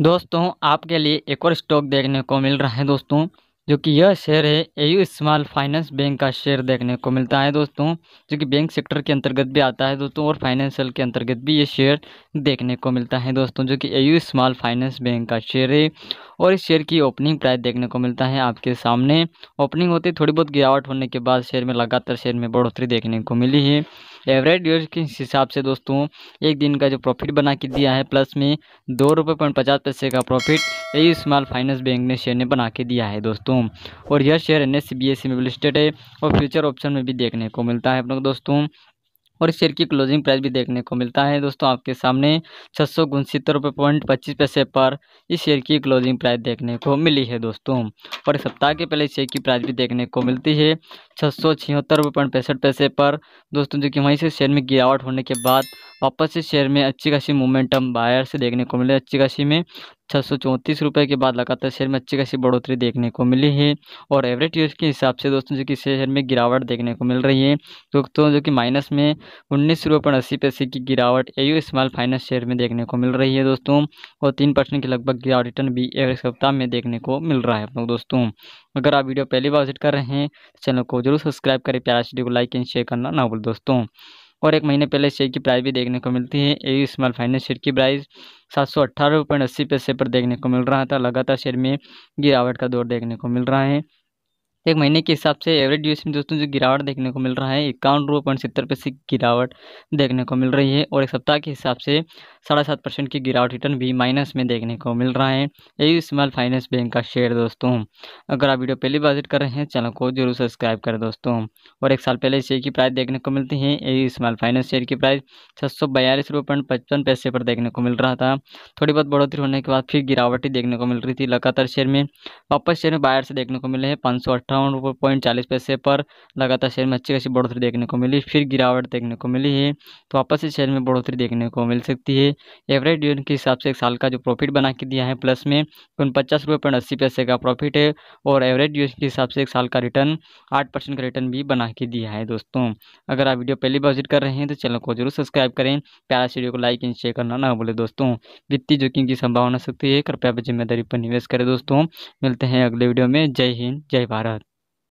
दोस्तों आपके लिए एक और स्टॉक देखने को मिल रहा है दोस्तों जो कि यह शेयर है एयू स्मॉल फाइनेंस बैंक का शेयर देखने को मिलता है दोस्तों जो कि बैंक सेक्टर के अंतर्गत भी आता है दोस्तों और फाइनेंशियल के अंतर्गत भी ये शेयर देखने को मिलता है दोस्तों जो कि एयू स्मॉल फाइनेंस बैंक का शेयर है और इस शेयर की ओपनिंग प्राइस देखने को मिलता है आपके सामने ओपनिंग होते थोड़ी बहुत गिरावट होने के बाद शेयर में लगातार शेयर में बढ़ोतरी देखने को मिली है एवरेज यूज के हिसाब से दोस्तों एक दिन का जो प्रॉफिट बना के दिया है प्लस में दो रुपये पॉइंट पचास पैसे का प्रॉफिट यही स्मॉल फाइनेंस बैंक ने शेयर ने बना के दिया है दोस्तों और यह शेयर एन एस में लिस्टेड है और फ्यूचर ऑप्शन में भी देखने को मिलता है अपने दोस्तों और इस शेयर की क्लोजिंग प्राइस भी देखने को मिलता है दोस्तों आपके सामने छः सौ उनसत्तर रुपये पॉइंट पच्चीस पैसे पर इस शेयर की क्लोजिंग प्राइस देखने को मिली है दोस्तों और सप्ताह के पहले इस शेयर की प्राइस भी देखने को मिलती है छः सौ छिहत्तर रुपये पॉइंट पैंसठ पैसे पर दोस्तों जो कि वहीं से शेयर में गिरावट होने के बाद वापस से शेयर में अच्छी खासी मोमेंटम बायर से देखने को मिले अच्छी खासी में छः सौ चौंतीस रुपये के बाद लगातार शेयर में अच्छी खासी बढ़ोतरी देखने को मिली है और एवरेज यूज के हिसाब से दोस्तों जो कि शेयर में गिरावट देखने को मिल रही है दोस्तों जो कि माइनस में उन्नीस रुपये पर अस्सी पैसे की गिरावट यू स्मॉल फाइनेंस शेयर में देखने को मिल रही है दोस्तों और तीन परसेंट के लगभग गिरावट रिटर्न भी एवरेज सप्ताह में देखने को मिल रहा है आप दोस्तों अगर आप वीडियो पहली बार विजिट कर रहे हैं तो चैनल को जरूर सब्सक्राइब करें प्यारा वीडियो को लाइक एंड शेयर करना ना भूल दोस्तों और एक महीने पहले शेयर की प्राइस भी देखने को मिलती है ए स्मॉल फाइनेंस शेयर की प्राइस सात सौ अट्ठारह पॉइंट अस्सी पैसे पर देखने को मिल रहा था लगातार शेयर में गिरावट का दौर देखने को मिल रहा है एक महीने के हिसाब से एवरेज यूएस में दोस्तों जो गिरावट देखने को मिल रहा है इक्यावन रुपये पॉइंट सत्तर पैसे की गिरावट देखने को मिल रही है और एक सप्ताह के हिसाब से साढ़े सात परसेंट की गिरावट रिटर्न भी माइनस में देखने को मिल रहा है यही स्मॉल फाइनेंस बैंक का शेयर दोस्तों अगर आप वीडियो पहली बार विजिट कर रहे हैं चैनल को जरूर सब्सक्राइब करें दोस्तों और एक साल पहले शेयर की प्राइस देखने को मिलती है यही स्मॉल फाइनेंस शेयर की प्राइस छः सौ बयालीस पॉइंट पचपन पैसे पर देखने को मिल रहा था थोड़ी बहुत बढ़ोतरी होने के बाद फिर गिरावट ही देखने को मिल रही थी लगातार शेयर में वापस शेयर में बायर से देखने को मिले हैं पाँच सौ अठारह अराउंड ऊपर पॉइंट चालीस पैसे पर लगातार शेयर में अच्छी खासी बढ़ोतरी देखने को मिली फिर गिरावट देखने को मिली है तो वापस से शेयर में बढ़ोतरी देखने को मिल सकती है एवरेज ड्यूरेशन के हिसाब से एक साल का जो प्रॉफिट बना के दिया है प्लस में तो पचास रुपये पॉइंट अस्सी पैसे का प्रॉफिट है और एवरेज ड्यूरेशन के हिसाब से एक साल का रिटर्न आठ परसेंट का रिटर्न भी बना के दिया है दोस्तों अगर आप वीडियो पहली बार विजिट कर रहे हैं तो चैनल को जरूर सब्सक्राइब करें प्यारा वीडियो को लाइक एंड शेयर करना ना भूलें दोस्तों वित्तीय जोखिम की संभावना सकती है कृपया जिम्मेदारी पर निवेश करें दोस्तों मिलते हैं अगले वीडियो में जय हिंद जय भारत